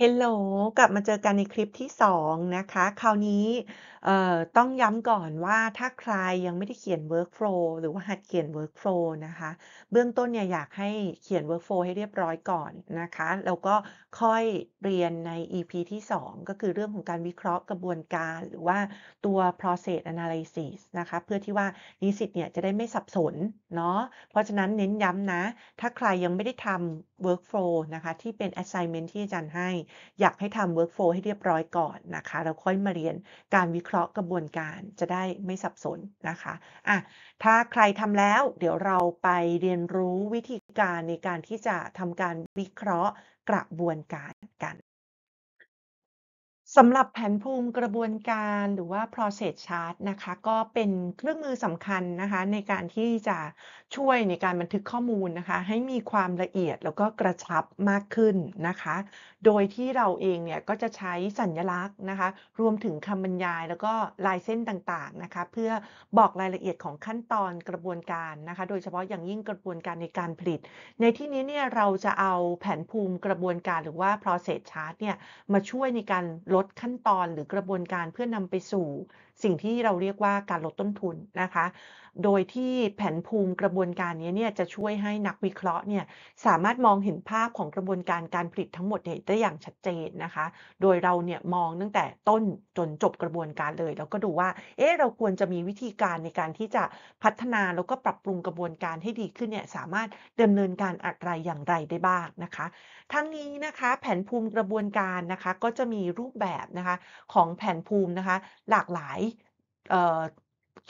ฮลโหลกลับมาเจอกันในคลิปที่สองนะคะ คราวนี้ต้องย้ำก่อนว่าถ้าใครยังไม่ได้เขียน workflow หรือว่าหัดเขียน workflow นะคะ เบื้องต้นเนี่ยอยากให้เขียน workflow ให้เรียบร้อยก่อนนะคะ แล้วก็ค่อยเรียนใน EP ที่ 2 ก็คือเรื่องของการวิเคราะห์กระบวนการ หรือว่าตัว process analysis นะคะเพื่อที่ว่านิสิตเนี่ยจะได้ไม่สับสนเนาะเพราะฉะนั้นเน้นย้ำนะ ถ้าใครยังไม่ได้ทำ workflow นะคะที่เป็น assignment ที่อาจารย์ให้อยากให้ทำ workflow ให้เรียบร้อยก่อนนะคะแล้วค่อยมาเรียนการวิเคราะห์กระบวนการจะได้ไม่สับสนนะคะอ่ะถ้าใครทำแล้วเดี๋ยวเราไปเรียนรู้วิธีการในการที่จะทำการวิเคราะห์กระบวนการกันสำหรับแผนภูมิกระบวนการหรือว่า process chart นะคะก็เป็นเครื่องมือสำคัญนะคะในการที่จะช่วยในการบันทึกข้อมูลนะคะให้มีความละเอียดแล้วก็กระชับมากขึ้นนะคะ โดยที่เราเองเนี่ยก็จะใช้สัญลักษณ์นะคะรวมถึงคำบรรยายแล้วก็ลายเส้นต่างๆนะคะเพื่อบอกรายละเอียดของขั้นตอนกระบวนการนะคะ โดยเฉพาะอย่างยิ่งกระบวนการในการผลิต ในที่นี้เนี่ยเราจะเอาแผนภูมิกระบวนการหรือว่า process chart เนี่ยมาช่วยในการลลดขั้นตอนหรือกระบวนการเพื่อนำไปสู่ สิ่งที่เราเรียกว่าการลดต้นทุนนะคะโดยที่แผนภูมิกระบวนการนี้เนี่ยจะช่วยให้นักวิเคราะห์เนี่ยสามารถมองเห็นภาพของกระบวนการการผลิตทั้งหมดได้อย่างชัดเจนนะคะ โดยเราเนี่ยมองตั้งแต่ต้นจนจบกระบวนการเลย แล้วก็ดูว่าเอ๊ะเราควรจะมีวิธีการในการที่จะพัฒนาแล้วก็ปรับปรุงกระบวนการให้ดีขึ้นเนี่ยสามารถดำเนินการอะไรอย่างไรได้บ้างนะคะ ทั้งนี้นะคะแผนภูมิกระบวนการนะคะก็จะมีรูปแบบนะคะของแผนภูมินะคะหลากหลาย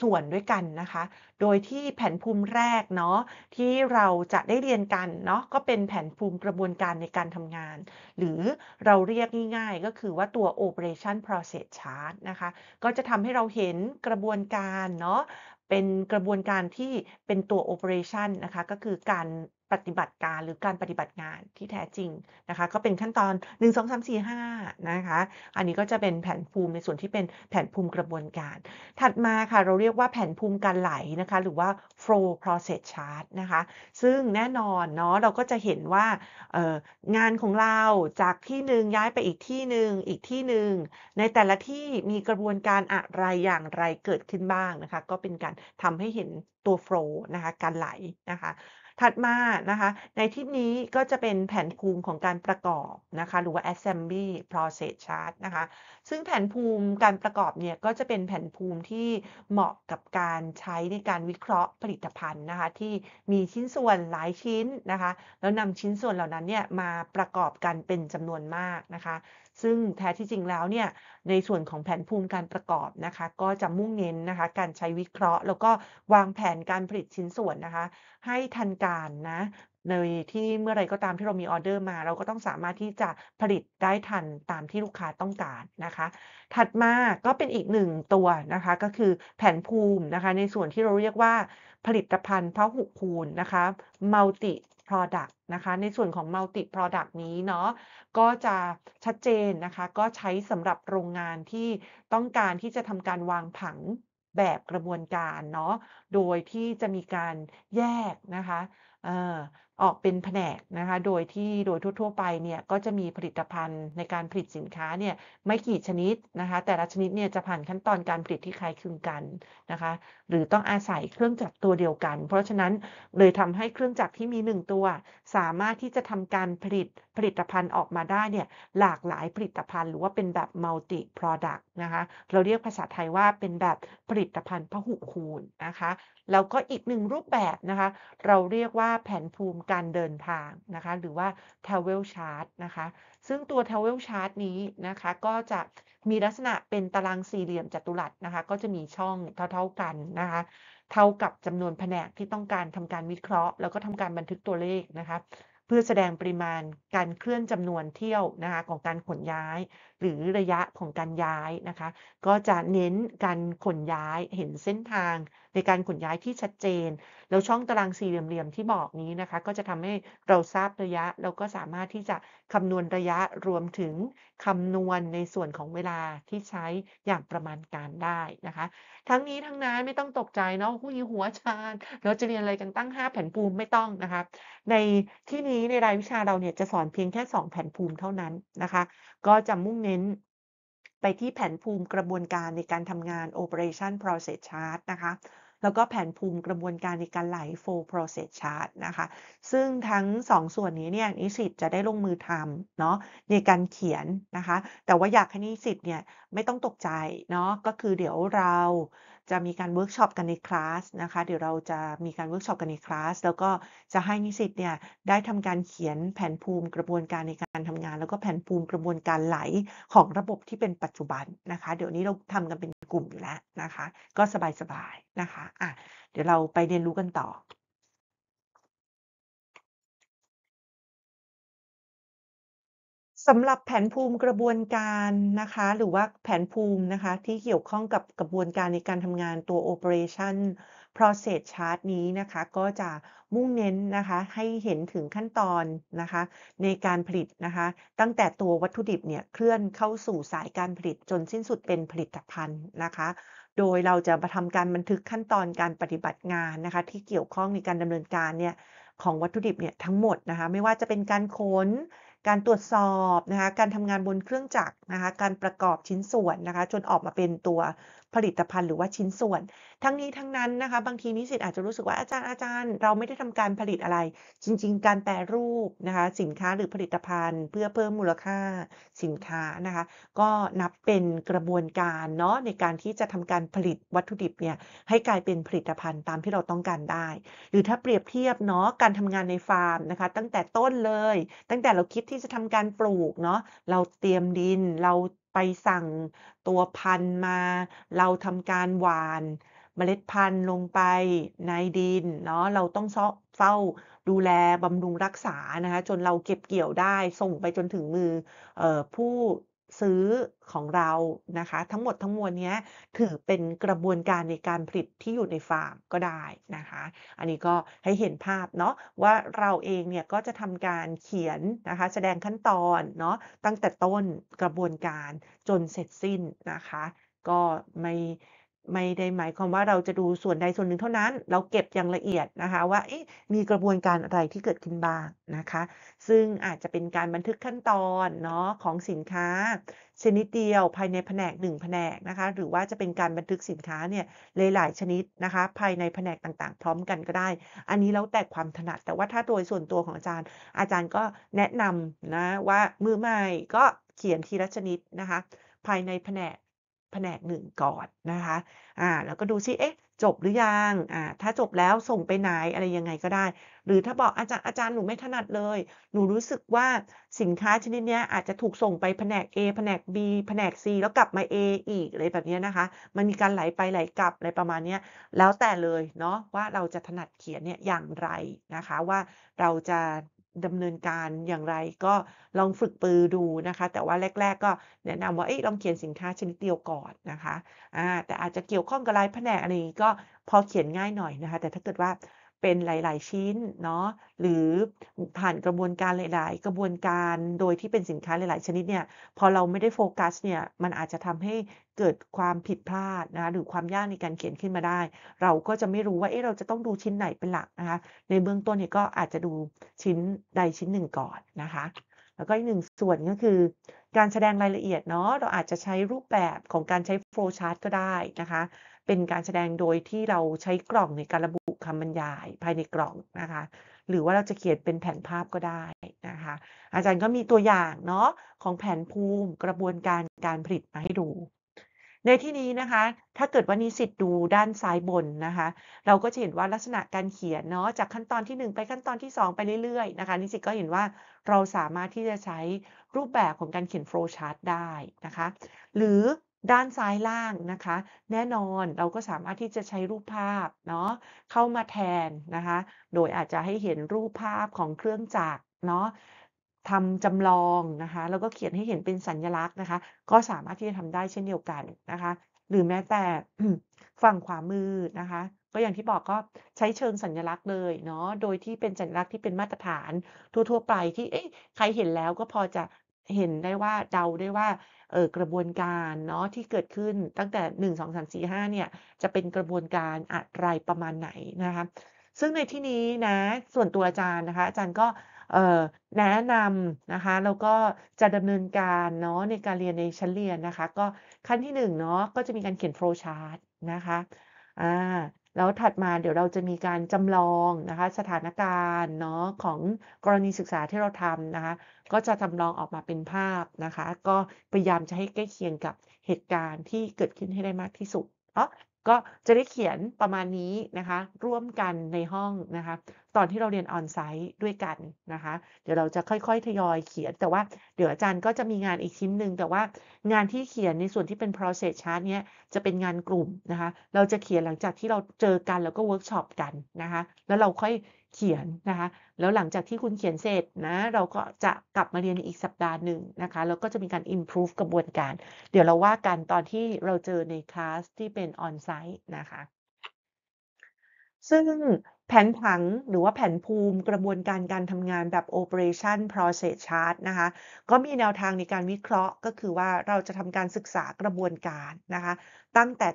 ส่วนด้วยกันนะคะโดยที่แผนภูมิแรกเนาะที่เราจะได้เรียนกันเนาะก็เป็นแผนภูมิกระบวนการในการทำงาน หรือเราเรียกง่ายๆก็คือว่าตัว operation process chart นะคะ ก็จะทำให้เราเห็นกระบวนการเนาะเป็นกระบวนการที่เป็นตัว operation นะคะก็คือการปฏิบัติการหรือการปฏิบัติงานที่แท้จริงนะคะ ก็เป็นขั้นตอน 1 2 3 4 5 นะคะอันนี้ก็จะเป็นแผนภูมิในส่วนที่เป็นแผนภูมิกระบวนการ ถัดมาค่ะเราเรียกว่าแผนภูมิการไหลนะคะหรือว่า flow process chart นะคะ ซึ่งแน่นอนเนาะเราก็จะเห็นว่างานของเราจากที่หนึ่งย้ายไปอีกที่หนึ่งอีกที่หนึ่ง ในแต่ละที่มีกระบวนการอะไรอย่างไรเกิดขึ้นบ้างนะคะก็เป็นการทำให้เห็นตัว flow นะคะการไหลนะคะถัดมานะคะในทิปนี้ก็จะเป็นแผนภูมิของการประกอบนะคะหรือว่า assembly process chart นะคะซึ่งแผนภูมิการประกอบเนี่ยก็จะเป็นแผนภูมิที่เหมาะกับการใช้ในการวิเคราะห์ผลิตภัณฑ์นะคะที่มีชิ้นส่วนหลายชิ้นนะคะแล้วนำชิ้นส่วนเหล่านั้นเนี่ยมาประกอบกันเป็นจำนวนมากนะคะซึ่งแท้ที่จริงแล้วเนี่ยในส่วนของแผนภูมิการประกอบนะคะ ก็จะมุ่งเน้นนะคะการใช้วิเคราะห์ แล้วก็วางแผนการผลิตชิ้นส่วนนะคะ ให้ทันการนะในที่เมื่อไรก็ตามที่เรามีออเดอร์มา เราก็ต้องสามารถที่จะผลิตได้ทันตามที่ลูกค้าต้องการนะคะ ถัดมาก็เป็นอีกหนึ่งตัวนะคะก็คือแผนภูมินะคะ ในส่วนที่เราเรียกว่าผลิตภัณฑ์พหุคูณนะคะ multi product นะคะในส่วนของ multi product นี้เนาะก็จะชัดเจนนะคะ ก็ใช้สำหรับโรงงานที่ต้องการที่จะทำการวางผังแบบกระบวนการเนาะโดยที่จะมีการแยกนะคะออกเป็นแผนกนะคะ โดยที่โดยทั่วๆไปเนี่ยก็จะมีผลิตภัณฑ์ในการผลิตสินค้าเนี่ยไม่กี่ชนิดนะคะแต่ละชนิดเนี่ยจะผ่านขั้นตอนการผลิตที่คล้ายคลึงกันนะคะหรือต้องอาศัยเครื่องจักรตัวเดียวกัน เพราะฉะนั้นเลยทำให้เครื่องจักรที่มี 1 ตัว สามารถที่จะทำการผลิตผลิตภัณฑ์ออกมาได้เนี่ยหลากหลายผลิตภัณฑ์ หรือว่าเป็นแบบมัลติโปรดักต์นะคะเราเรียกภาษาไทยว่าเป็นแบบผลิตภัณฑ์พหุคูณนะคะแล้วก็อีกหนึ่งรูปแบบนะคะ เราเรียกว่าแผนภูมิการเดินทางนะคะหรือว่า travel chart นะคะ ซึ่งตัว travel chart นี้นะคะก็จะมีลักษณะเป็นตารางสี่เหลี่ยมจัตุรัสนะคะ ก็จะมีช่องเท่า ๆกันนะคะเท่ากับจำนวนแผนกที่ต้องการทำการวิเคราะห์แล้วก็ทำการบันทึกตัวเลขนะคะ เพื่อแสดงปริมาณการเคลื่อนจำนวนเที่ยวนะคะของการขนย้ายหรือระยะของการย้ายนะคะ ก็จะเน้นการขนย้ายเห็นเส้นทาง ในการขนย้ายที่ชัดเจนแล้วช่องตารางสี่เหลี่ยมที่บอกนี้นะคะ ก็จะทำให้เราทราบระยะ เราก็สามารถที่จะคำนวณระยะรวมถึงคำนวณในส่วนของเวลาที่ใช้อย่างประมาณการได้นะคะ ทั้งนี้ทั้งนั้นไม่ต้องตกใจเนาะหุ้ยหัวชาญ เราจะเรียนอะไรกันตั้ง 5 แผ่นภูมิไม่ต้องนะคะในที่นี้ในรายวิชาเราเนี่ยจะสอนเพียงแค่ 2 แผ่นภูมิเท่านั้นนะคะก็จะมุ่งเน้นไปที่แผนภูมิกระบวนการในการทำงาน operation process chart นะคะ แล้วก็แผนภูมิกระบวนการในการไหล flow process chart นะคะ ซึ่งทั้งสองส่วนนี้เนี่ยนิสิตจะได้ลงมือทำเนาะในการเขียนนะคะ แต่ว่าอยากให้นิสิตเนี่ยไม่ต้องตกใจเนาะ ก็คือเดี๋ยวเราจะมีการเวิร์กช็อปกันในคลาสนะคะเดี๋ยวเราจะมีการเวิร์กช็อปกันในคลาสแล้วก็จะให้นิสิตเนี่ยได้ทำการเขียนแผนภูมิกระบวนการในการทำงาน แล้วก็แผนภูมิกระบวนการไหลของระบบที่เป็นปัจจุบันนะคะ เดี๋ยวนี้เราทำกันเป็นกลุ่มอยู่แล้วนะคะ ก็สบายๆนะคะอ่ะเดี๋ยวเราไปเรียนรู้กันต่อสำหรับแผนภูมิกระบวนการนะคะหรือว่าแผนภูมินะคะที่เกี่ยวข้องกับกระบวนการในการทำงานตัว operation process chart นี้นะคะ ก็จะมุ่งเน้นนะคะให้เห็นถึงขั้นตอนนะคะในการผลิตนะคะ ตั้งแต่ตัววัตถุดิบเนี่ยเคลื่อนเข้าสู่สายการผลิตจนสิ้นสุดเป็นผลิตภัณฑ์นะคะ โดยเราจะมาทำการบันทึกขั้นตอนการปฏิบัติงานนะคะ ที่เกี่ยวข้องในการดำเนินการเนี่ยของวัตถุดิบเนี่ยทั้งหมดนะคะไม่ว่าจะเป็นการขนการตรวจสอบนะคะ การทำงานบนเครื่องจักรนะคะ การประกอบชิ้นส่วนนะคะ จนออกมาเป็นตัวผลิตภัณฑ์หรือว่าชิ้นส่วน ทั้งนี้ทั้งนั้นนะคะ บางทีนิสิตอาจจะรู้สึกว่าอาจารย์อาจารย์ เราไม่ได้ทำการผลิตอะไร จริง ๆ การแปรรูปนะคะ สินค้าหรือผลิตภัณฑ์เพื่อเพิ่มมูลค่าสินค้านะคะ ก็นับเป็นกระบวนการเนาะในการที่จะทำการผลิตวัตถุดิบเนี่ย ให้กลายเป็นผลิตภัณฑ์ตามที่เราต้องการได้ หรือถ้าเปรียบเทียบเนาะการทำงานในฟาร์มนะคะ ตั้งแต่ต้นเลยตั้งแต่เราคิดที่จะทำการปลูกเนาะเราเตรียมดินเราไปสั่งตัวพันธุ์มา เราทำการหว่าน เมล็ดพันธุ์ลงไปในดิน เนาะ เราต้องเฝ้าดูแลบำรุงรักษา นะคะ จนเราเก็บเกี่ยวได้ ส่งไปจนถึงมืออผู้ซื้อของเรานะคะ ทั้งหมดทั้งมวลนี้ถือเป็นกระบวนการในการผลิตที่อยู่ในฟาร์มก็ได้นะคะ อันนี้ก็ให้เห็นภาพเนาะว่าเราเองเนี่ยก็จะทำการเขียนนะคะ แสดงขั้นตอนเนาะตั้งแต่ต้นกระบวนการจนเสร็จสิ้นนะคะ ก็ไม่ไม่ได้หมายความว่าเราจะดูส่วนใดส่วนหนึ่งเท่านั้น เราเก็บอย่างละเอียดนะคะว่ามีกระบวนการอะไรที่เกิดขึ้นบ้างนะคะ ซึ่งอาจจะเป็นการบันทึกขั้นตอน เนาะของสินค้า ชนิดเดียว ภายในแผนกหนึ่งแผนกนะคะ หรือว่าจะเป็นการบันทึกสินค้าเนี่ยหลายๆชนิดนะคะ ภายในแผนกต่างๆพร้อมกันก็ได้ อันนี้แล้วแต่ความถนัด แต่ว่าถ้าโดยส่วนตัวของอาจารย์ อาจารย์ก็แนะนำนะว่ามือใหม่ก็เขียนทีละชนิดนะคะ ภายในแผนกแผนกหนึ่งก่อนนะคะ อ่า แล้วก็ดูซิ เอ๊ะ จบหรือยัง อ่า ถ้าจบแล้วส่งไปไหน อะไรยังไงก็ได้ หรือถ้าบอกอาจารย์ อาจารย์หนูไม่ถนัดเลย หนูรู้สึกว่าสินค้าชนิดนี้อาจจะถูกส่งไปแผนก A แผนก B แผนก C แล้วกลับมา A อีกอะไรแบบนี้นะคะ มันมีการไหลไปไหลกลับอะไรประมาณนี้แล้วแต่เลยเนาะ ว่าเราจะถนัดเขียนเนี่ยอย่างไรนะคะ ว่าเราจะดำเนินการอย่างไรก็ลองฝึกปือดูนะคะ แต่ว่าแรกๆ ก็แนะนำว่าเอ้ลองเขียนสินค้าชนิดเดียวก่อนนะคะอ่าแต่อาจจะเกี่ยวข้องกับรายแผนกอะไรก็พอเขียนง่ายหน่อยนะคะ แต่ถ้าเกิดว่าเป็นหลายๆชิ้นเนาะหรือผ่านกระบวนการหลาย ๆ กระบวนการโดยที่เป็นสินค้าหลาย ๆ ชนิดเนี่ยพอเราไม่ได้โฟกัสเนี่ยมันอาจจะทำให้เกิดความผิดพลาดนะหรือความยากในการเขียนขึ้นมาได้ เราก็จะไม่รู้ว่าเอ๊ะเราจะต้องดูชิ้นไหนเป็นหลักนะคะ ในเบื้องต้นเนี่ยก็อาจจะดูชิ้นใดชิ้นหนึ่งก่อนนะคะ แล้วก็อีกหนึ่งส่วนก็คือการแสดงรายละเอียดเนาะเราอาจจะใช้รูปแบบของการใช้โฟล์ชาร์ตก็ได้นะคะเป็นการแสดงโดยที่เราใช้กล่องในการระบุคำบรรยายภายในกล่องนะคะหรือว่าเราจะเขียนเป็นแผนภาพก็ได้นะคะอาจารย์ก็มีตัวอย่างเนาะของแผนภูมิกระบวนการการผลิตมาให้ดู ในที่นี้นะคะ ถ้าเกิดว่านิสิตดูด้านซ้ายบนนะคะ เราก็จะเห็นว่าลักษณะการเขียนเนาะจากขั้นตอนที่ 1 ไปขั้นตอนที่2ไปเรื่อยๆนะคะนิสิตก็เห็นว่าเราสามารถที่จะใช้รูปแบบของการเขียนโฟล์ชาร์ตได้นะคะ หรือด้านซ้ายล่างนะคะ แน่นอนเราก็สามารถที่จะใช้รูปภาพเนาะเข้ามาแทนนะคะ โดยอาจจะให้เห็นรูปภาพของเครื่องจักรเนาะทำจำลองนะคะ แล้วก็เขียนให้เห็นเป็นสัญลักษณ์นะคะ ก็สามารถที่จะทำได้เช่นเดียวกันนะคะ หรือแม้แต่ฝั่งขวามือนะคะ ก็อย่างที่บอกก็ใช้เชิงสัญลักษณ์เลย เนาะโดยที่เป็นสัญลักษณ์ที่เป็นมาตรฐาน ทั่ว ๆ ไปที่เอ๊ะใครเห็นแล้วก็พอจะเห็นได้ว่าเดาได้ว่าเออกระบวนการเนาะที่เกิดขึ้นตั้งแต่หนึ่งสามี่ห้าเนี่ยจะเป็นกระบวนการอะไรประมาณไหนนะคะ ซึ่งในที่นี้นะ ส่วนตัวอาจารย์นะคะ อาจารย์ก็แนะนำนะคะแล้วก็จะดำเนินการเนาะในการเรียนในชั้นเรียนนะคะ ก็ขั้นที่หนึ่งเนาะก็จะมีการเขียนโฟลชาร์ตนะคะอ่าแล้วถัดมาเดี๋ยวเราจะมีการจำลองนะคะ สถานการณ์เนาะของกรณีศึกษาที่เราทำนะคะก็จะทำลองออกมาเป็นภาพนะคะ ก็พยายามจะให้ใกล้เคียงกับเหตุการณ์ที่เกิดขึ้นให้ได้มากที่สุดเนาะก็จะได้เขียนประมาณนี้นะคะ ร่วมกันในห้องนะคะ ตอนที่เราเรียนออนไซต์ด้วยกันนะคะ เดี๋ยวเราจะค่อยๆทยอยเขียน แต่ว่าเดี๋ยวอาจารย์ก็จะมีงานอีกชิ้นหนึ่งแต่ว่างานที่เขียนในส่วนที่เป็น process chart เนี้ยจะเป็นงานกลุ่มนะคะ เราจะเขียนหลังจากที่เราเจอกันแล้วก็เวิร์กช็อปกันนะคะ แล้วเราค่อยเขียนนะคะแล้วหลังจากที่คุณเขียนเสร็จนะเราก็จะกลับมาเรียนอีกสัปดาห์หนึ่งนะคะแล้วก็จะมีการ improve กระบวนการ เดี๋ยวเราว่ากันตอนที่เราเจอในคลาสที่เป็นออนไซต์นะคะซึ่งแผนผังหรือว่าแผนภูมิกระบวนการการทำงานแบบ operation process chart นะคะก็มีแนวทางในการวิเคราะห์ก็คือว่าเราจะทำการศึกษากระบวนการนะคะตั้งแต่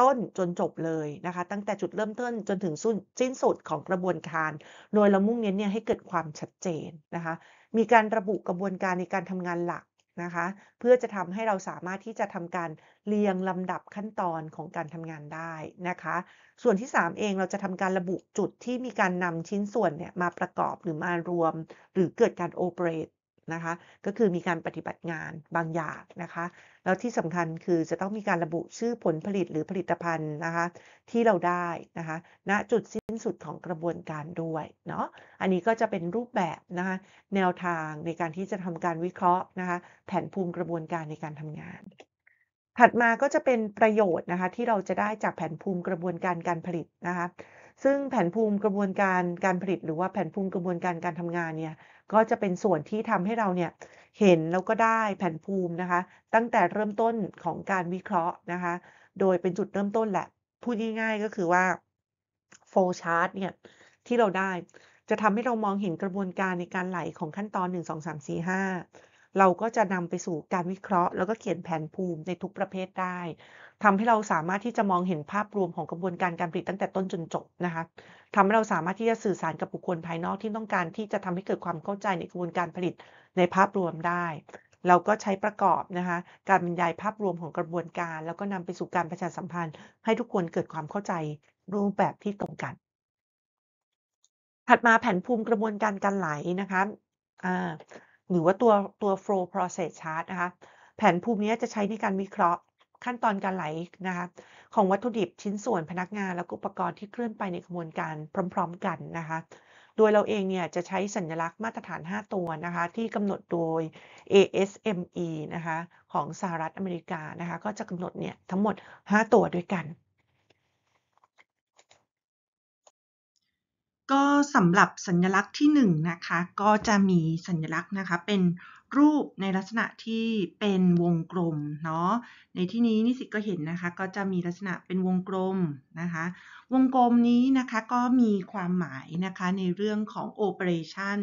ต้นจนจบเลยนะคะ ตั้งแต่จุดเริ่มต้นจนถึงสุดิ้นสุดของกระบวนการ โดยเรามุ่งเน้นเนี่ยให้เกิดความชัดเจนนะคะมีการระบุกระบวนการในการทำงานหลักนะคะ เพื่อจะทำให้เราสามารถที่จะทำการเรียงลำดับขั้นตอนของการทำงานได้นะคะ ส่วนที่3เองเราจะทำการระบุจุดที่มีการนำชิ้นส่วนเนี่ยมาประกอบหรือมารวมหรือเกิดการโอเปเรตนะคะก็คือมีการปฏิบัติงานบางอย่างนะคะแล้วที่สำคัญคือจะต้องมีการระบุชื่อผลผลิตหรือผลิตภัณฑ์นะคะที่เราได้นะคะณจุดสิ้นสุดของกระบวนการด้วยเนาะอันนี้ก็จะเป็นรูปแบบนะคะแนวทางในการที่จะทำการวิเคราะห์นะคะแผนภูมิกระบวนการในการทำงาน ถัดมาก็จะเป็นประโยชน์นะคะที่เราจะได้จากแผนภูมิกระบวนการการผลิตนะคะซึ่งแผนภูมิกระบวนการการผลิต หรือว่าแผนภูมิกระบวนการการทำงานเนี่ยก็จะเป็นส่วนที่ทำให้เราเนี่ยเห็นแล้วก็ได้แผ่นภูมินะคะ ตั้งแต่เริ่มต้นของการวิเคราะห์นะคะ โดยเป็นจุดเริ่มต้นแหละ พูดง่ายๆก็คือว่าโฟลชาร์ตเนี่ยที่เราได้จะทำให้เรามองเห็นกระบวนการในการไหลของขั้นตอน1 2 3 4 5เราก็จะนำไปสู่การวิเคราะห์ แล้วก็เขียนแผนภูมิในทุกประเภทได้ ทำให้เราสามารถที่จะมองเห็นภาพรวมของกระบวนการการผลิตตั้งแต่ต้นจนจบนะคะทำให้เราสามารถที่จะสื่อสารกับบุคคลภายนอกที่ต้องการที่จะทำให้เกิดความเข้าใจในกระบวนการผลิตในภาพรวมได้ เราก็ใช้ประกอบนะคะการบรรยายภาพรวมของกระบวนการ แล้วก็นำไปสู่การประชาสัมพันธ์ ให้ทุกคนเกิดความเข้าใจรูปแบบที่ตรงกันถัดมาแผนภูมิกระบวนการการไหลนะคะหรือว่าตัวตัว flow process chart นะคะ แผนภูมินี้จะใช้ในการวิเคราะห์ขั้นตอนการไหลนะคะของวัตถุดิบชิ้นส่วนพนักงานและอุปกรณ์ที่เคลื่อนไปในกระบวนการพร้อมๆกันนะคะ โดยเราเองเนี่ยจะใช้สัญลักษณ์มาตรฐาน 5 ตัวนะคะที่กำหนดโดย ASME นะคะของสหรัฐอเมริกานะคะก็จะกำหนดเนี่ยทั้งหมด 5 ตัวด้วยกันก็สำหรับสัญลักษณ์ที่1นนะคะก็จะมีสัญลักษณ์นะคะเป็นรูปในลักษณะที่เป็นวงกลมเนาะในที่นี้นิสิตก็เห็นนะคะ ก็จะมีลักษณะเป็นวงกลมนะคะวงกลมนี้นะคะก็มีความหมายนะคะในเรื่องของ operation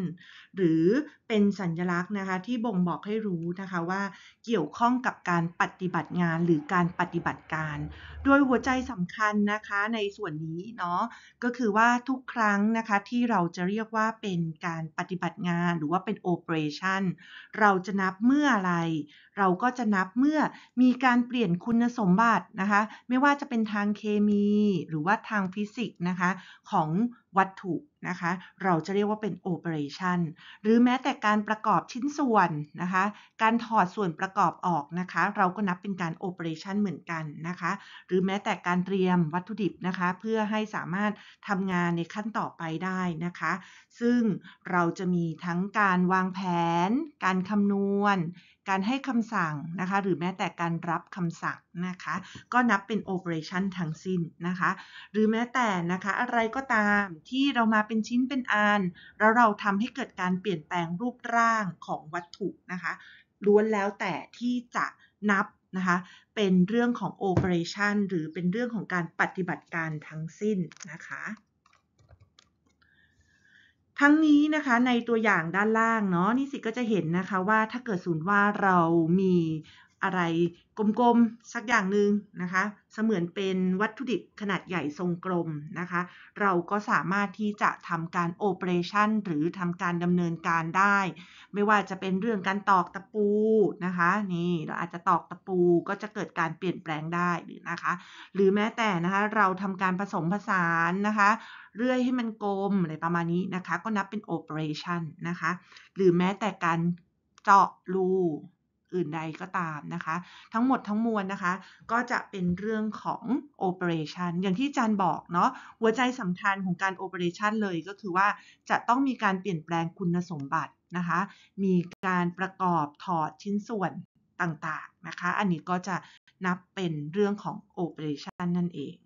หรือเป็นสัญลักษณ์นะคะที่บ่งบอกให้รู้นะคะว่าเกี่ยวข้องกับการปฏิบัติงานหรือการปฏิบัติการโดยหัวใจสำคัญนะคะในส่วนนี้เนาะก็คือว่าทุกครั้งนะคะที่เราจะเรียกว่าเป็นการปฏิบัติงานหรือว่าเป็น operation เราจะนับเมื่ออะไรเราก็จะนับเมื่อมีการเปลี่ยนคุณสมบัตินะคะ ไม่ว่าจะเป็นทางเคมีหรือว่าทางฟิสิกส์นะคะของวัตถุนะคะ เราจะเรียกว่าเป็นโอ p e r a t i o n หรือแม้แต่การประกอบชิ้นส่วนนะคะ การถอดส่วนประกอบออกนะคะ เราก็นับเป็นการโอ p e r a t i o n เหมือนกันนะคะ หรือแม้แต่การเตรียมวัตถุดิบนะคะ เพื่อให้สามารถทำงานในขั้นต่อไปได้นะคะ ซึ่งเราจะมีทั้งการวางแผน การคำนวณ การให้คำสั่งนะคะ หรือแม้แต่การรับคำสั่งนะคะก็นับเป็นโอเปอเรชันทั้งสิ้นนะคะหรือแม้แต่นะคะอะไรก็ตามที่เรามาเป็นชิ้นเป็นอันแล้วเราทำให้เกิดการเปลี่ยนแปลงรูปร่างของวัตถุนะคะล้วนแล้วแต่ที่จะนับนะคะเป็นเรื่องของโอเปอเรชันหรือเป็นเรื่องของการปฏิบัติการทั้งสิ้นนะคะ ทั้งนี้นะคะในตัวอย่างด้านล่างเนาะนิสิตก็จะเห็นนะคะว่าถ้าเกิดศูนย์ว่าเรามีอะไรกลมๆสักอย่างหนึ่งนะคะ เสมือนเป็นวัตถุดิบขนาดใหญ่ทรงกลมนะคะ เราก็สามารถที่จะทำการโอเปอเรชันหรือทำการดำเนินการได้ ไม่ว่าจะเป็นเรื่องการตอกตะปูนะคะ นี่เราอาจจะตอกตะปูก็จะเกิดการเปลี่ยนแปลงได้ หรือนะคะ หรือแม้แต่นะคะเราทำการผสมผสานนะคะ เรื่อยให้มันกลมอะไรประมาณนี้นะคะ ก็นับเป็นโอเปอเรชันนะคะ หรือแม้แต่การเจาะรูอื่นใดก็ตามนะคะ ทั้งหมดทั้งมวลนะคะ ก็จะเป็นเรื่องของโอเปอเรชันอย่างที่จันบอกเนาะหัวใจสำคัญของการโอเปอเรชันเลยก็คือว่าจะต้องมีการเปลี่ยนแปลงคุณสมบัตินะคะ มีการประกอบถอดชิ้นส่วนต่าง ๆ นะคะ อันนี้ก็จะนับเป็นเรื่องของโอเปอเรชันนั่นเอง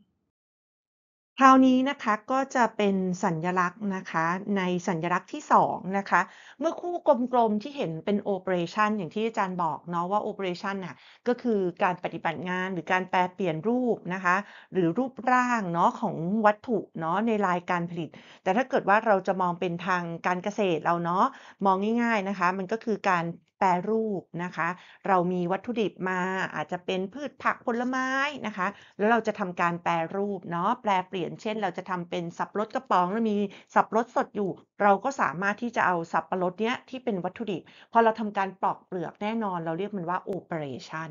คราวนี้นะคะก็จะเป็นสัญลักษณ์นะคะ ในสัญลักษณ์ที่2นะคะ เมื่อคู่กลมๆที่เห็นเป็นโอเปอเรชันอย่างที่อาจารย์บอกเนาะว่าโอเปอเรชันน่ะก็คือการปฏิบัติงานหรือการแปลเปลี่ยนรูปนะคะ หรือรูปร่างเนาะของวัตถุเนาะในลายการผลิต แต่ถ้าเกิดว่าเราจะมองเป็นทางการเกษตรเราเนาะมองง่าย ๆนะคะ มันก็คือการแปรรูปนะคะ เรามีวัตถุดิบมาอาจจะเป็นพืชผักผลไม้นะคะ แล้วเราจะทำการแปรรูปเนาะแปลเปลี่ยน เช่น เราจะทำเป็นสับปะรดกระป๋อง แล้วมีสับปะรดสดอยู่ เราก็สามารถที่จะเอาสับปะรดเนี้ยที่เป็นวัตถุดิบ พอเราทำการปลอกเปลือกแน่นอน เราเรียกมันว่าโอเปอเรชั่น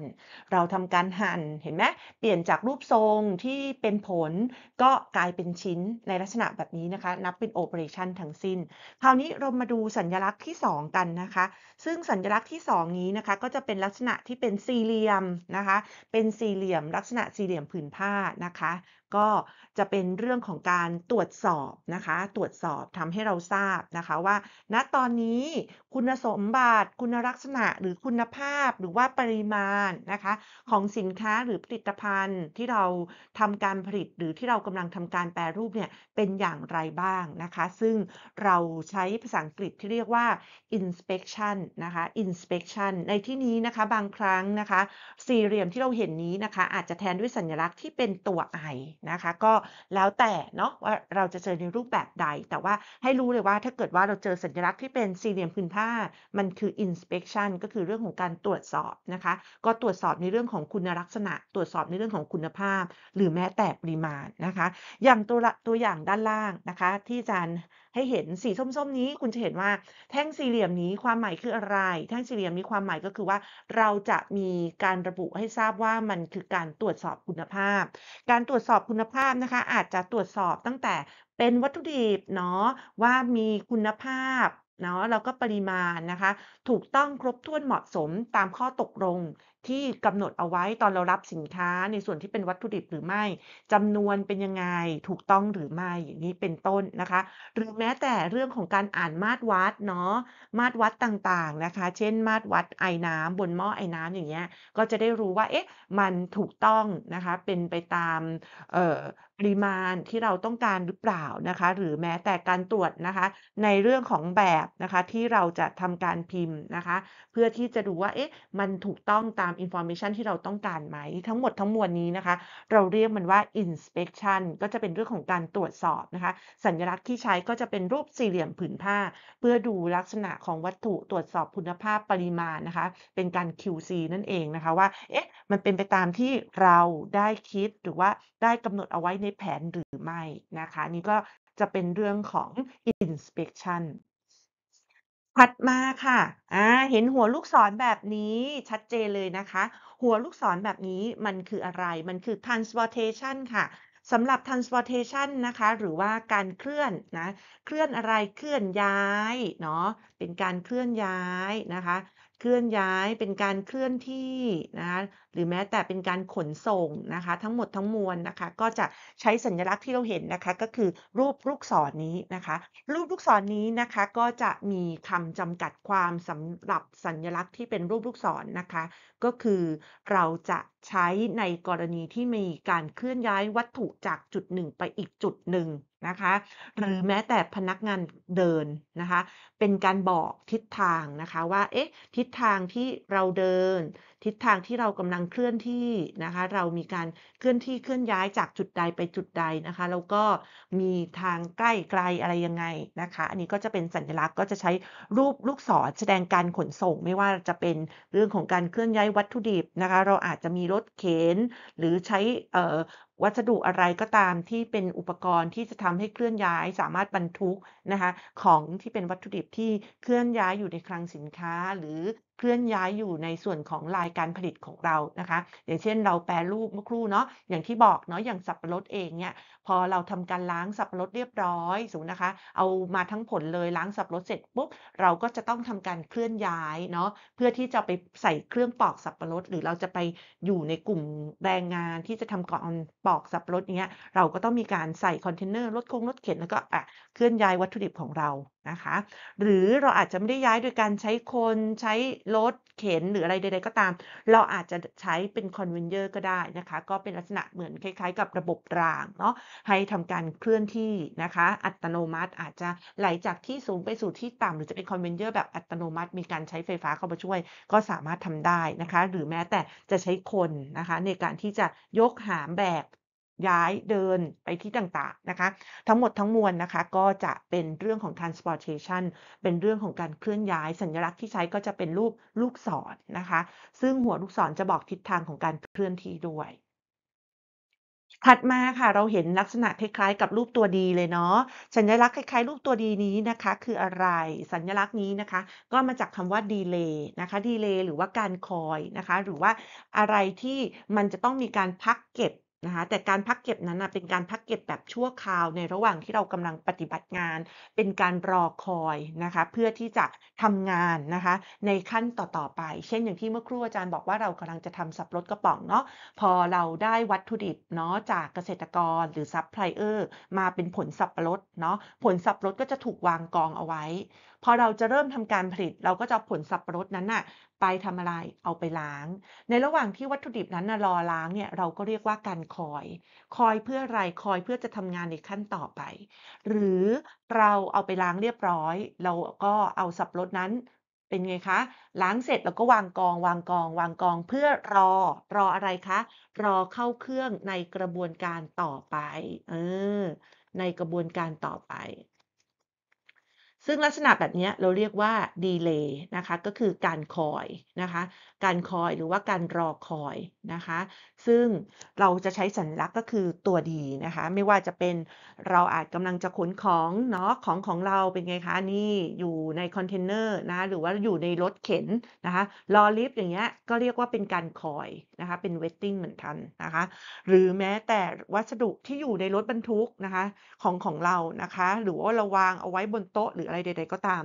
เราทำการหั่นเห็นไหมเปลี่ยนจากรูปทรงที่เป็นผลก็กลายเป็นชิ้นในลักษณะแบบนี้นะคะนับเป็นโอเปอเรชั่นทั้งสิ้นคราวนี้เรามาดูสัญลักษณ์ที่ 2 กันนะคะ ซึ่งสัญลักษณ์กษณ์ที่2นี้นะคะก็จะเป็นลักษณะที่เป็นสี่เหลี่ยมนะคะ เป็นสี่เหลี่ยม ลักษณะสี่เหลี่ยมผืนผ้านะคะก็จะเป็นเรื่องของการตรวจสอบนะคะ ตรวจสอบทำให้เราทราบนะคะว่า ณตอนนี้คุณสมบัติคุณลักษณะหรือคุณภาพหรือว่าปริมาณนะคะ ของสินค้าหรือผลิตภัณฑ์ ที่เราทำการผลิตหรือที่เรากำลังทำการแปรรูปเนี่ยเป็นอย่างไรบ้างนะคะ ซึ่งเราใช้ภาษาอังกฤษที่เรียกว่า inspection นะคะ inspection ในที่นี้นะคะบางครั้งนะคะ สี่เหลี่ยมที่เราเห็นนี้นะคะ อาจจะแทนด้วยสัญลักษณ์ที่เป็นตัว I นะคะ ก็แล้วแต่เนาะว่าเราจะเจอในรูปแบบใด แต่ว่าให้รู้เลยว่าถ้าเกิดว่าเราเจอสัญลักษณ์ที่เป็นสี่เหลี่ยมผืนผ้า มันคือ inspection ก็คือเรื่องของการตรวจสอบนะคะ ก็ตรวจสอบในเรื่องของคุณลักษณะ ตรวจสอบในเรื่องของคุณภาพ หรือแม้แต่ปริมาณนะคะอย่างตัวตัวอย่างด้านล่างนะคะ ที่อาจารยให้เห็นสีส้ม ๆ นี้คุณจะเห็นว่าแท่งสี่เหลี่ยมนี้ความหมายคืออะไร แท่งสี่เหลี่ยมมีความหมายก็คือว่าเราจะมีการระบุให้ทราบว่ามันคือการตรวจสอบคุณภาพการตรวจสอบคุณภาพนะคะ อาจจะตรวจสอบตั้งแต่เป็นวัตถุดิบเนาะว่ามีคุณภาพเนาะแล้วก็ปริมาณนะคะ ถูกต้องครบถ้วนเหมาะสมตามข้อตกลงที่กำหนดเอาไว้ตอนเรารับสินค้าในส่วนที่เป็นวัตถุดิบหรือไม่จำนวนเป็นยังไงถูกต้องหรือไม่อย่างนี้เป็นต้นนะคะ หรือแม้แต่เรื่องของการอ่านมาตรวัดเนาะมาตรวัดต่างๆนะคะ เช่น มาตรวัดไอ้น้ำบนหม้อไอ้น้ำอย่างเงี้ยก็จะได้รู้ว่าเอ๊ะมันถูกต้องนะคะเป็นไปตามปริมาณที่เราต้องการหรือเปล่านะคะหรือแม้แต่การตรวจนะคะในเรื่องของแบบนะคะที่เราจะทำการพิมพ์นะคะ เพื่อที่จะดูว่าเอ๊ะมันถูกต้องตามาม information ที่เราต้องการไหม ทั้งหมดทั้งมวลนี้นะคะ เราเรียกมันว่า inspection ก็จะเป็นเรื่องของการตรวจสอบนะคะสัญลักษณ์ที่ใช้ก็จะเป็นรูปสี่เหลี่ยมผืนผ้า เพื่อดูลักษณะของวัตถุตรวจสอบคุณภาพปริมาณนะคะเป็นการ QC นั่นเองนะคะว่าเอ๊ะมันเป็นไปตามที่เราได้คิดหรือว่าได้กำหนดเอาไว้ในแผนหรือไม่นะคะนี่ก็จะเป็นเรื่องของ inspection ถัดมาค่ะ อ่า เห็นหัวลูกศรแบบนี้ชัดเจนเลยนะคะ หัวลูกศรแบบนี้มันคืออะไร มันคือ transportation ค่ะ สำหรับ transportation นะคะ หรือว่าการเคลื่อนนะ เคลื่อนอะไร เคลื่อนย้าย เนาะ เป็นการเคลื่อนย้ายนะคะเคลื่อนย้ายเป็นการเคลื่อนที่นะคะหรือแม้แต่เป็นการขนส่งนะคะทั้งหมดทั้งมวลนะคะก็จะใช้สัญลักษณ์ที่เราเห็นนะคะก็คือรูปลูกศรนี้นะคะ รูปลูกศรนี้นะคะก็จะมีคำจำกัดความสำหรับสัญลักษณ์ที่เป็นรูปลูกศรนะคะ ก็คือ เราจะใช้ในกรณีที่มีการเคลื่อนย้ายวัตถุจากจุดหนึ่งไปอีกจุดหนึ่งนะคะหรือแม้แต่พนักงานเดินนะคะเป็นการบอกทิศทางนะคะว่าเอ๊ะทิศทางที่เราเดิน ทิศทางที่เรากำลังเคลื่อนที่นะคะ เรามีการเคลื่อนที่เคลื่อนย้ายจากจุดใดไปจุดใดนะคะแล้วก็มีทางใกล้ไกลอะไรยังไงนะคะอันนี้ก็จะเป็นสัญลักษณ์ก็จะใช้รูปลูกศรแสดงการขนส่ง ไม่ว่าจะเป็นเรื่องของการเคลื่อนย้ายวัตถุดิบนะคะเราอาจจะมีรถเข็นหรือใช้วัสดุอะไรก็ตามที่เป็นอุปกรณ์ที่จะทำให้เคลื่อนย้ายสามารถบรรทุกนะคะของที่เป็นวัตถุดิบที่เคลื่อนย้ายอยู่ในคลังสินค้าหรือเคลื่อนย้ายอยู่ในส่วนของลายการผลิตของเรานะคะอย่างเช่นเราแปรรูปเมื่อครู่เนาะ อย่างที่บอกเนาะ อย่างสับปะรดเองเนี่ย พอเราทำการล้างสับปะรดเรียบร้อย สูนะคะ เอามาทั้งผลเลยล้างสับปะรดเสร็จปุ๊บ เราก็จะต้องทำการเคลื่อนย้ายเนาะ เพื่อที่จะไปใส่เครื่องปอกสับปะรด หรือเราจะไปอยู่ในกลุ่มแรงงานที่จะทำก่อนปอกสับปะรดเนี้ยเราก็ต้องมีการใส่คอนเทนเนอร์ รถคง รถเข็น แล้วก็อ่ะเคลื่อนย้าย วัตถุดิบของเรานะคะหรือเราอาจจะไม่ได้ย้ายโดยการใช้คน ใช้รถเข็นหรืออะไรใดๆก็ตาม เราอาจจะใช้เป็นคอนเวนเยอร์ก็ได้นะคะก็เป็นลักษณะเหมือนคล้ายๆ กับระบบรางเนาะให้ทำการเคลื่อนที่นะคะ อัตโนมัติอาจจะไหลจากที่สูงไปสู่ที่ต่ำหรือจะเป็นคอนเวนเยอร์แบบอัตโนมัติ มีการใช้ไฟฟ้าเข้ามาช่วยก็สามารถทำได้นะคะหรือแม้แต่จะใช้คนนะคะในการที่จะยกหามแบกย้ายเดินไปที่ต่างๆนะคะ ทั้งหมดทั้งมวลนะคะก็จะเป็นเรื่องของ transportation เป็นเรื่องของการเคลื่อนย้ายสัญลักษณ์ที่ใช้ก็จะเป็นรูปลูกศรนะคะ ซึ่งหัวลูกศรจะบอกทิศทางของการเคลื่อนที่ด้วย ถัดมาค่ะเราเห็นลักษณะคล้ายๆกับรูปตัวดีเลยเนาะสัญลักษณ์คล้ายๆ รูปตัวดีนี้นะคะคืออะไรสัญลักษณ์นี้นะคะ ก็มาจากคำว่าดีเลย์นะคะดีเลย์หรือว่าการคอยนะคะ หรือว่าอะไรที่มันจะต้องมีการพักเก็บนะคะแต่การพักเก็บนั้นนะเป็นการพักเก็บแบบชั่วคราวในระหว่างที่เรากำลังปฏิบัติงาน เป็นการรอคอยนะคะ เพื่อที่จะทำงานนะคะ ในขั้นต่อๆไป เช่นอย่างที่เมื่อครู่อาจารย์บอกว่าเรากำลังจะทำสับรถกระป๋องเนาะพอเราได้วัตถุดิบเนาะจากเกษตรกรหรือซัพพลายเออร์มาเป็นผลสับลรด เนาะผลสับลรดก็จะถูกวางกองเอาไว้พอเราจะเริ่มทำการผลิต เราก็จะผลสับปะรดนั้นน่ะ ไปทำอะไรเอาไปล้าง ในระหว่างที่วัตถุดิบนั้นรอล้างเนี่ยเราก็เรียกว่าการคอย คอยเพื่ออะไรคอยเพื่อจะทำงานในขั้นต่อไป หรือเราเอาไปล้างเรียบร้อย เราก็เอาสับปะรดนั้น เป็นไงคะล้างเสร็จเราก็วางกอง วางกอง วางกองเพื่อรอ รออะไรคะ รอเข้าเครื่องในกระบวนการต่อไปเออในกระบวนการต่อไปซึ่งลักษณะแบบนี้เราเรียกว่าดีเลย์นะคะก็คือการคอยนะคะการคอยหรือว่าการรอคอยนะคะ ซึ่งเราจะใช้สัญลักษณ์ก็คือตัวดีนะคะ ไม่ว่าจะเป็นเราอาจกำลังจะขนของเนาะของของเราเป็นไงคะนี่อยู่ในคอนเทนเนอร์นะหรือว่าอยู่ในรถเข็นนะคะรอลิฟต์อย่างเงี้ยก็เรียกว่าเป็นการคอยนะคะเป็นเวทติ้งเหมือนกันนะคะ หรือแม้แต่วัสดุที่อยู่ในรถบรรทุกนะคะของของเรานะคะ หรือว่าเราวางเอาไว้บนโต๊ะหรืออะไรใดๆก็ตาม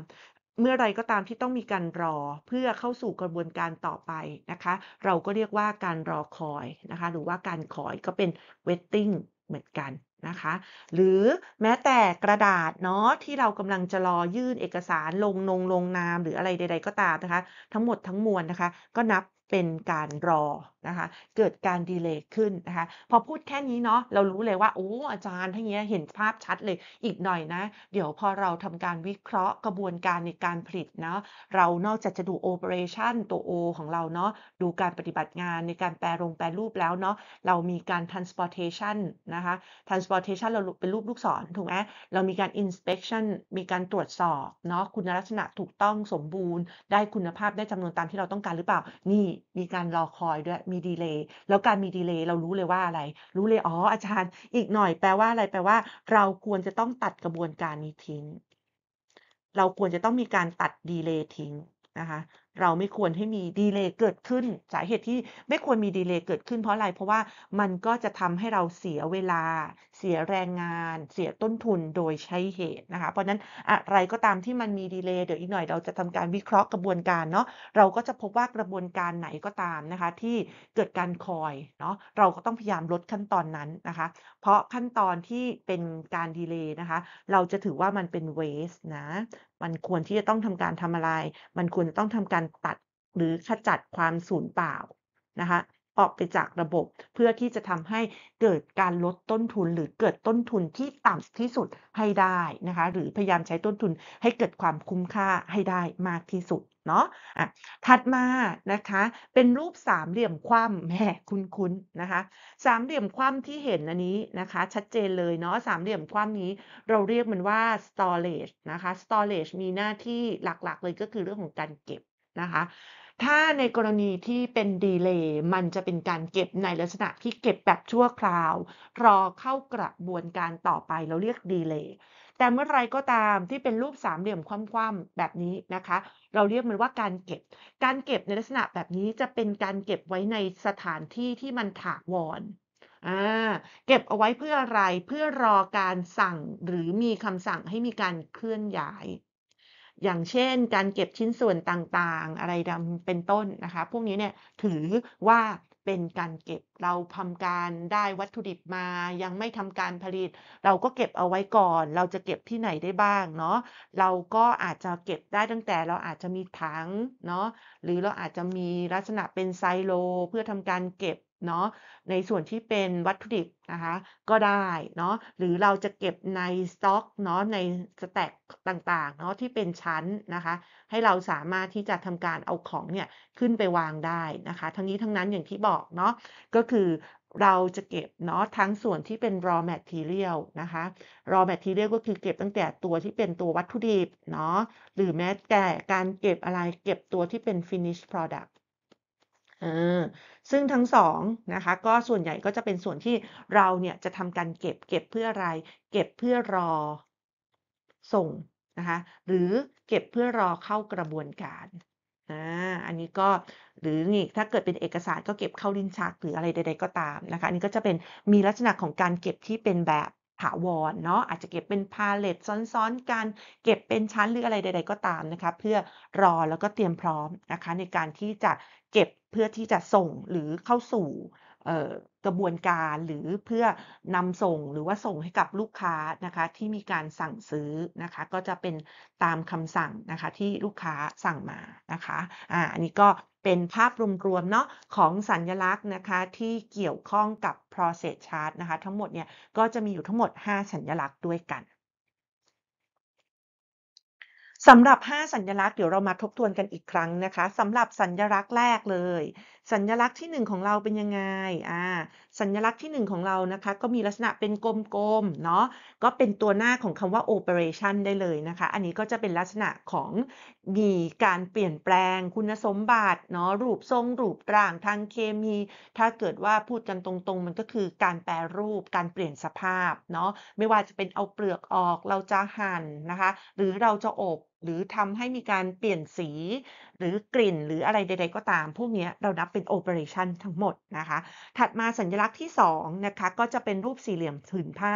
เมื่อไรก็ตามที่ต้องมีการรอเพื่อเข้าสู่กระบวนการต่อไปนะคะ เราก็เรียกว่าการรอคอยนะคะ หรือว่าการคอยก็เป็น waiting เหมือนกันนะคะ หรือแม้แต่กระดาษเนาะที่เรากำลังจะรอยื่นเอกสารลงนงลงนามหรืออะไรใดๆก็ตามนะคะทั้งหมดทั้งมวลนะคะ ก็นับเป็นการรอนะคะ เกิดการดีเลย์ขึ้นนะคะ พอพูดแค่นี้เนาะ เรารู้เลยว่าโอ้อาจารย์ทั้งนี้เห็นภาพชัดเลยอีกหน่อยนะ เดี๋ยวพอเราทำการวิเคราะห์กระบวนการในการผลิตเนาะ เรานอกจากจะดูโอเปอเรชันตัว O ของเราเนาะ ดูการปฏิบัติงานในการแปลรงแปลรูปแล้วเนาะ เรามีการ transportation นะคะ transportation เราเป็นรูปลูกศรถูกไหมเรามีการ inspection มีการตรวจสอบเนาะ คุณลักษณะถูกต้องสมบูรณ์ ได้คุณภาพได้จำนวนตามที่เราต้องการหรือเปล่า นี่มีการรอคอยด้วยมีดีเลย์แล้วการมีดีเลย์เรารู้เลยว่าอะไร รู้เลยอ๋ออาจารย์ อีกหน่อยแปลว่าอะไรแปลว่าเราควรจะต้องตัดกระบวนการนี้ทิ้ง เราควรจะต้องมีการตัดดีเลย์ทิ้งนะคะเราไม่ควรให้มีดีเลย์เกิดขึ้นสาเหตุที่ไม่ควรมีดีเลย์เกิดขึ้น เพราะอะไรเพราะว่ามันก็จะทำให้เราเสียเวลา เสียแรงงาน เสียต้นทุนโดยใช้เหตุนะคะเพราะนั้นอะไรก็ตามที่มันมีดีเลย์เดี๋ยวอีกหน่อย เราจะทำการวิเคราะห์กระบวนการเนาะเราก็จะพบว่ากระบวนการไหนก็ตามนะคะที่เกิดการคอยเนาะเราก็ต้องพยายามลดขั้นตอนนั้นนะคะ เพราะขั้นตอนที่เป็นการดีเลย์นะคะเราจะถือว่ามันเป็นเวสนะมันควรที่จะต้องทำการทำอะไรมันควรจะต้องทำการตัดหรือขจัดความสูญเปล่านะคะออกไปจากระบบเพื่อที่จะทำให้เกิดการลดต้นทุนหรือเกิดต้นทุนที่ต่ำที่สุดให้ได้นะคะหรือพยายามใช้ต้นทุนให้เกิดความคุ้มค่าให้ได้มากที่สุดเนาะอ่ะถัดมานะคะเป็นรูปสามเหลี่ยมคว่ำแหมคุ้นๆนะคะสามเหลี่ยมคว่ำที่เห็นอันนี้นะคะ ชัดเจนเลยเนาะสามเหลี่ยมคว่ำนี้ เราเรียกมันว่า storage นะคะ storage มีหน้าที่หลักๆ เลยก็คือเรื่องของการเก็บนะคะถ้าในกรณีที่เป็นดีเลย์มันจะเป็นการเก็บในลักษณะที่เก็บแบบชั่วคราวรอเข้ากระบวนการต่อไปเราเรียกดีเลย์แต่เมื่อไรก็ตามที่เป็นรูปสามเหลี่ยมคว่ำๆแบบนี้นะคะ เราเรียกมันว่าการเก็บ การเก็บในลักษณะแบบนี้จะเป็นการเก็บไว้ในสถานที่ที่มันถาวรเก็บเอาไว้เพื่ออะไรเพื่อรอการสั่งหรือมีคำสั่งให้มีการเคลื่อนย้ายอย่างเช่น การเก็บชิ้นส่วนต่างๆ อะไรดำเป็นต้นนะคะ พวกนี้เนี่ยถือว่าเป็นการเก็บเราทำการได้วัตถุดิบมายังไม่ทำการผลิต เราก็เก็บเอาไว้ก่อน เราจะเก็บที่ไหนได้บ้างเนาะเราก็อาจจะเก็บได้ตั้งแต่เราอาจจะมีถังเนาะหรือเราอาจจะมีลักษณะเป็นไซโลเพื่อทำการเก็บเนาะในส่วนที่เป็นวัตถุดิบนะคะก็ได้เนาะหรือเราจะเก็บในสต็อกเนาะในสแต็กต่างๆเนาะที่เป็นชั้นนะคะ ให้เราสามารถที่จะทำการเอาของเนี่ยขึ้นไปวางได้นะคะ ทั้งนี้ทั้งนั้นอย่างที่บอกเนาะก็คือเราจะเก็บเนาะทั้งส่วนที่เป็น raw material นะคะ raw material ก็คือเก็บตั้งแต่ตัวที่เป็นตัววัตถุดิบเนาะหรือแม้แต่การเก็บอะไรเก็บตัวที่เป็น finished product ซึ่งทั้งสองนะคะก็ส่วนใหญ่ก็จะเป็นส่วนที่เราเนี่ยจะทำการเก็บเก็บเพื่ออะไร เก็บเพื่อรอส่งนะคะหรือเก็บเพื่อรอเข้ากระบวนการออันนี้ก็หรือนี่ถ้าเกิดเป็นเอกสารก็เก็บเข้าลิ้นชักหรืออะไรใดๆก็ตามนะคะอันนี้ก็จะเป็นมีลักษณะของการเก็บที่เป็นแบบถาวรเนาะอาจจะเก็บเป็นพาเลตซ้อน ๆกันเก็บเป็นชั้นหรืออะไรใดๆก็ตามนะคะเพื่อรอแล้วก็เตรียมพร้อมนะคะในการที่จะเก็บพื่อที่จะส่งหรือเข้าสู่กระบวนการหรือเพื่อนำส่งหรือว่าส่งให้กับลูกค้านะคะที่มีการสั่งซื้อนะคะก็จะเป็นตามคำสั่งนะคะที่ลูกค้าสั่งมานะคะอ่าอันนี้ก็เป็นภาพรวมๆเนาะของสัญลักษณ์นะคะที่เกี่ยวข้องกับ process chart นะคะ ทั้งหมดเนี่ยก็จะมีอยู่ทั้งหมด 5 สัญลักษณ์ด้วยกันสำหรับ 5 สัญลักษณ์เดี๋ยวเรามาทบทวนกันอีกครั้งนะคะ สำหรับสัญลักษณ์แรกเลยสัญลักษณ์ที่1ของเราเป็นยังไง อ่า สัญลักษณ์ที่1ของเรานะคะก็มีลักษณะเป็นกลมๆ เนาะก็เป็นตัวหน้าของคำว่า operation ได้เลยนะคะ อันนี้ก็จะเป็นลักษณะของมีการเปลี่ยนแปลงคุณสมบัติเนาะ รูปทรงรูปร่างทางเคมี ถ้าเกิดว่าพูดกันตรงๆ มันก็คือการแปรรูป การเปลี่ยนสภาพเนาะ ไม่ว่าจะเป็นเอาเปลือกออกเราจะหั่นนะคะ หรือเราจะอบหรือทำให้มีการเปลี่ยนสีหรือกลิ่นหรืออะไรใดๆก็ตาม พวกนี้เรานับเป็นโอเปอเรชันทั้งหมดนะคะ ถัดมาสัญลักษณ์ที่2นะคะก็จะเป็นรูปสี่เหลี่ยมผืนผ้า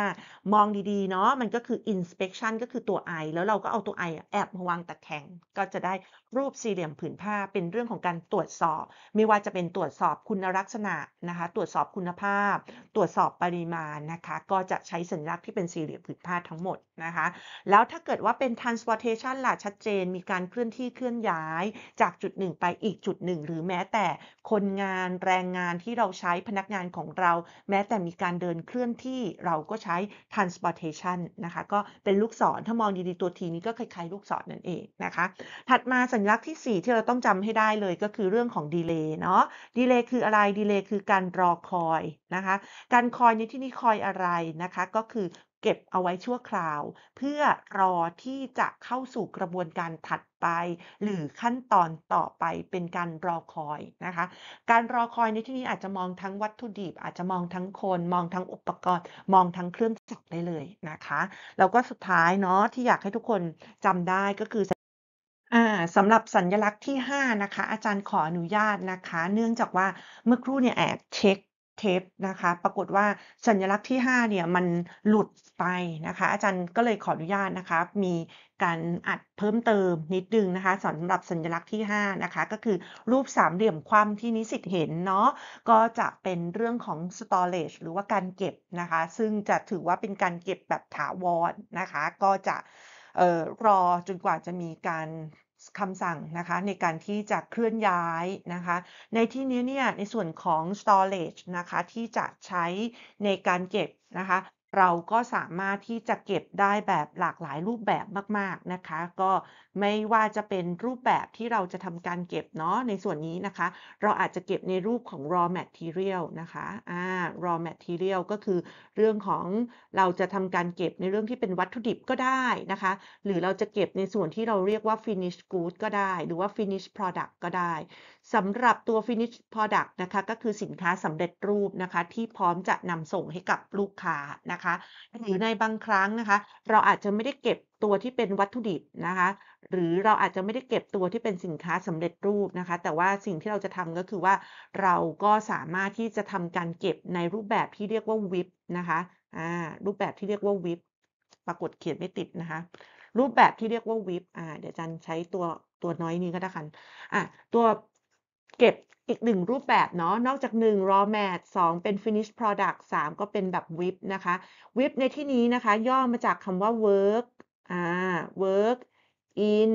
มองดีๆเนาะมันก็คือ inspection ก็คือตัว i แล้วเราก็เอาตัว i แอบมาวางตะแคงก็จะได้รูปสี่เหลี่ยมผืนผ้าเป็นเรื่องของการตรวจสอบ ไม่ว่าจะเป็นตรวจสอบคุณลักษณะนะคะ ตรวจสอบคุณภาพ ตรวจสอบปริมาณนะคะ ก็จะใช้สัญลักษณ์ที่เป็นสี่เหลี่ยมผืนผ้าทั้งหมดนะคะ แล้วถ้าเกิดว่าเป็น transportation ล่ะชัดเจนมีการเคลื่อนที่เคลื่อนย้ายจากจุดหนึ่งไปอีกจุดหนึ่งหรือแม้แต่คนงานแรงงานที่เราใช้พนักงานของเรา แม้แต่มีการเดินเคลื่อนที่เราก็ใช้ transportation นะคะก็เป็นลูกศรถ้ามองดีๆตัวทีนี้ก็คล้ายๆ ลูกศรนั่นเองนะคะถัดมาสัญลักษณ์ที่4ที่เราต้องจำให้ได้เลยก็คือเรื่องของ delay เนาะ delay คืออะไร delay คือการรอคอยนะคะ การคอยในที่นี้คอยอะไรนะคะก็คือเก็บเอาไว้ชั่วคราวเพื่อรอที่จะเข้าสู่กระบวนการถัดไป หรือขั้นตอนต่อไปเป็นการรอคอยนะคะ การรอคอยในที่นี้อาจจะมองทั้งวัตถุดิบ อาจจะมองทั้งคน มองทั้งอุปกรณ์มองทั้งเครื่องจักรได้เลยนะคะแล้วก็สุดท้ายเนาะที่อยากให้ทุกคนจำได้ก็คือสำหรับสัญลักษณ์ที่ 5 นะคะ อาจารย์ขออนุญาตนะคะ เนื่องจากว่าเมื่อครู่เนี่ยแอบเช็คเทปนะคะ ปรากฏว่าสัญลักษณ์ที่5เนี่ยมันหลุดไปนะคะ อาจารย์ก็เลยขออนุญาตนะคะ มีการอัดเพิ่มเติมนิดนึงนะคะสำหรับสัญลักษณ์ที่5นะคะก็คือรูปสามเหลี่ยมความที่นิสิตเห็นเนาะก็จะเป็นเรื่องของ storage หรือว่าการเก็บนะคะ ซึ่งจะถือว่าเป็นการเก็บแบบถาวรนะคะ ก็จะรอจนกว่าจะมีการคำสั่งนะคะในการที่จะเคลื่อนย้ายนะคะ ในที่นี้เนี่ยในส่วนของ storage นะคะที่จะใช้ในการเก็บนะคะเราก็สามารถที่จะเก็บได้แบบหลากหลายรูปแบบมากๆนะคะ ก็ไม่ว่าจะเป็นรูปแบบที่เราจะทำการเก็บเนาะในส่วนนี้นะคะ เราอาจจะเก็บในรูปของ raw material นะคะอ่า raw material ก็คือเรื่องของเราจะทำการเก็บในเรื่องที่เป็นวัตถุดิบก็ได้นะคะ หรือเราจะเก็บในส่วนที่เราเรียกว่า finish good ก็ได้หรือว่า finish product ก็ได้สำหรับตัว finish product นะคะ ก็คือสินค้าสำเร็จรูปนะคะ ที่พร้อมจะนำส่งให้กับลูกค้านะะคะหรือในบางครั้งนะคะ เราอาจจะไม่ได้เก็บตัวที่เป็นวัตถุดิบนะคะ หรือเราอาจจะไม่ได้เก็บตัวที่เป็นสินค้าสำเร็จรูปนะคะแต่ว่าสิ่งที่เราจะทำก็คือว่าเราก็สามารถที่จะทำการเก็บในรูปแบบที่เรียกว่าวิปนะคะอ่ารูปแบบที่เรียกว่าวิปปรากฏเขียนไม่ติดนะคะ รูปแบบที่เรียกว่าวิปอ่าเดี๋ยวจันใช้ตัวตัวน้อยนี้ก็ได้ค่ะอ่ะตัวเก็บอีกหนึ่งรูปแบบเนาะนอกจาก1 raw mat 2เป็น finished product 3ก็เป็นแบบ whip นะคะ whip ในที่นี้นะคะ ย่อมาจากคำว่า work อ่า work in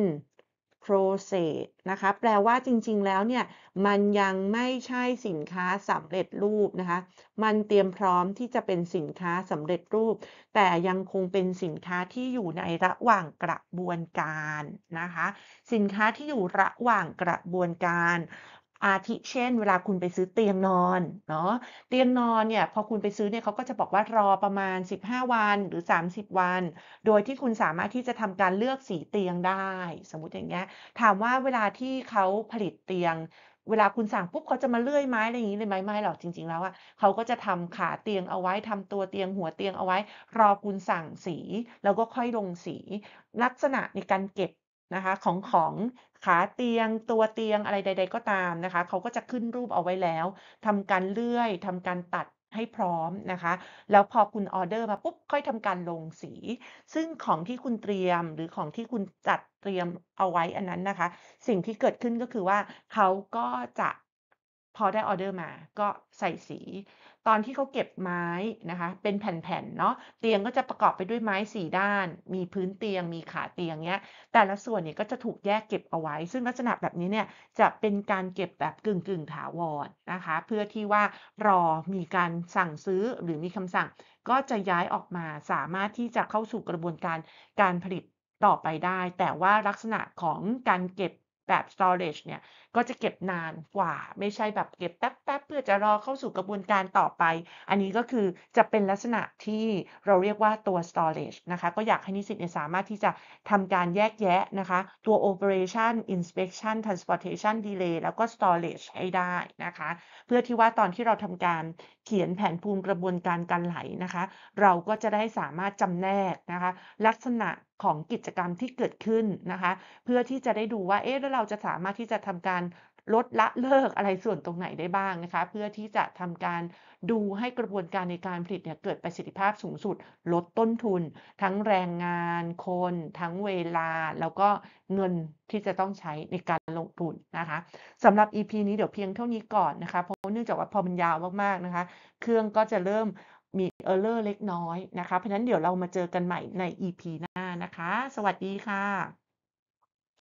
process นะคะแปลว่าจริงๆ แล้วเนี่ยมันยังไม่ใช่สินค้าสำเร็จรูปนะคะมันเตรียมพร้อมที่จะเป็นสินค้าสำเร็จรูป แต่ยังคงเป็นสินค้าที่อยู่ในระหว่างกระบวนการนะคะสินค้าที่อยู่ระหว่างกระบวนการอาทิเช่น เวลาคุณไปซื้อเตียงนอนเนาะเตียงนอนเนี่ยพอคุณไปซื้อเนี่ยเขาก็จะบอกว่ารอประมาณ 15 วันหรือ 30 วัน โดยที่คุณสามารถที่จะทำการเลือกสีเตียงได้ สมมุติอย่างเงี้ยถามว่าเวลาที่เขาผลิตเตียง เวลาคุณสั่งปุ๊บเขาจะมาเลื่อยไม้อะไรอย่างนี้เลยไหมไม่หรอกจริงๆ แล้วอะเขาก็จะทำขาเตียงเอาไว้ทำตัวเตียงหัวเตียงเอาไว้รอคุณสั่งสีแล้วก็ค่อยลงสี ลักษณะในการเก็บนะคะของของขาเตียงตัวเตียงอะไรใดๆก็ตามนะคะ เขาก็จะขึ้นรูปเอาไว้แล้ว ทำการเลื่อยทำการตัดให้พร้อมนะคะแล้วพอคุณออเดอร์มาปุ๊บค่อยทำการลงสี ซึ่งของที่คุณเตรียมหรือของที่คุณจัดเตรียมเอาไว้อันนั้นนะคะ สิ่งที่เกิดขึ้นก็คือว่าเขาก็จะพอได้ออเดอร์มา ก็ใส่สีตอนที่เขาเก็บไม้นะคะ เป็นแผ่นๆ เนาะเตียงก็จะประกอบไปด้วยไม้สี่ด้าน มีพื้นเตียงมีขาเตียงเนี้ย แต่ละส่วนเนี่ยก็จะถูกแยกเก็บเอาไว้ ซึ่งลักษณะแบบนี้เนี่ย จะเป็นการเก็บแบบกึ่งกึ่งถาวรนะคะ เพื่อที่ว่ารอมีการสั่งซื้อหรือมีคำสั่ง ก็จะย้ายออกมาสามารถที่จะเข้าสู่กระบวนการการผลิตต่อไปได้ แต่ว่าลักษณะของการเก็บแบบ storage เนี่ย ก็จะเก็บนานกว่าไม่ใช่แบบเก็บแป๊บๆเพื่อจะรอเข้าสู่กระบวนการต่อไป อันนี้ก็คือจะเป็นลักษณะที่เราเรียกว่าตัว storage นะคะก็อยากให้นิสิตเนี่ยสามารถที่จะทำการแยกแยะนะคะ ตัว operation inspection transportation delay แล้วก็ storage ให้ได้นะคะ เพื่อที่ว่าตอนที่เราทำการเขียนแผนภูมิกระบวนการการไหลนะคะ เราก็จะได้สามารถจำแนกนะคะ ลักษณะของกิจกรรมที่เกิดขึ้นนะคะ เพื่อที่จะได้ดูว่าเอ๊ะแล้วเราจะสามารถที่จะทำการลดละเลิกอะไรส่วนตรงไหนได้บ้างนะคะ เพื่อที่จะทำการดูให้กระบวนการในการผลิตเนี่ยเกิดประสิทธิภาพสูงสุด ลดต้นทุน ทั้งแรงงาน คน ทั้งเวลา แล้วก็เงินที่จะต้องใช้ในการลงทุนนะคะสำหรับ EP นี้เดี๋ยวเพียงเท่านี้ก่อนนะคะเพราะเนื่องจากว่าพอมันยาวมากๆนะคะ เครื่องก็จะเริ่มมีเออร์เลอร์เล็กน้อยนะคะเพราะฉะนั้นเดี๋ยวเรามาเจอกันใหม่ใน EP หน้านะคะ สวัสดีค่ะ